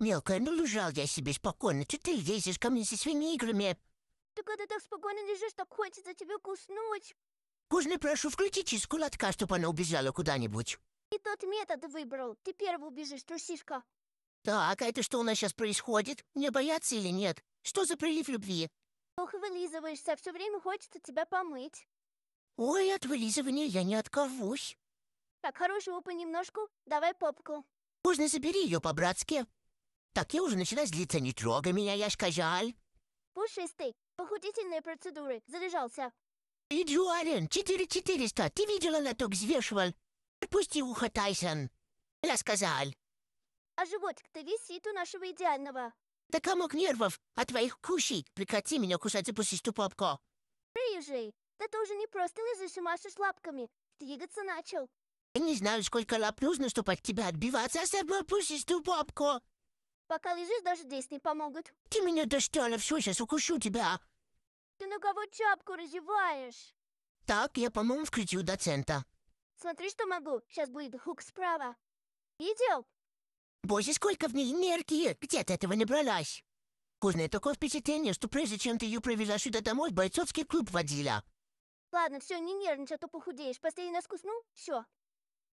«Мелкая, ну лежал я себе спокойно, что ты лезешь ко мне со своими играми?» «Ты когда так спокойно лежишь, так хочется тебе куснуть!» «Кузный, прошу, включите из кулатка, чтобы она убежала куда-нибудь!» «И тот метод выбрал, ты первый убежишь, трусишка!» «Так, а это что у нас сейчас происходит? Мне бояться или нет? Что за прилив любви?» «Ох, вылизываешься, а все время хочется тебя помыть!» «Ой, от вылизывания я не отковусь!» «Так, хорошего понемножку, давай попку!» «Кузный, забери ее по-братски!» Так я уже начинаю злиться. Не трогай меня, я ж козяль. Пушистый, похудительные процедуры. Заряжался. Идеален, 4400. Ты видела, на ток взвешивал? Отпусти ухо, Тайсон. Я сказал. А животик-то висит у нашего идеального. Да комок нервов от твоих кущей. Прекрати меня кусать за пушистую попку. Приезжай. Да ты уже не просто лежишь и машешь лапками. Двигаться начал. Я не знаю, сколько лап нужно, чтобы от тебя отбиваться, а сама пушистую попку. Пока лежишь, даже здесь не помогут. Ты меня достала, все, сейчас укушу тебя. Ты на кого чапку разеваешь? Так, я помогу вскрытию доцента. Смотри, что могу. Сейчас будет хук справа. Видел? Боже, сколько в ней энергии! Где ты этого набралась? Кузня, такое впечатление, что прежде чем ты ее привела сюда домой, бойцовский клуб водила. Ладно, все, не нервничай, а то похудеешь. Последний нас куснул, все,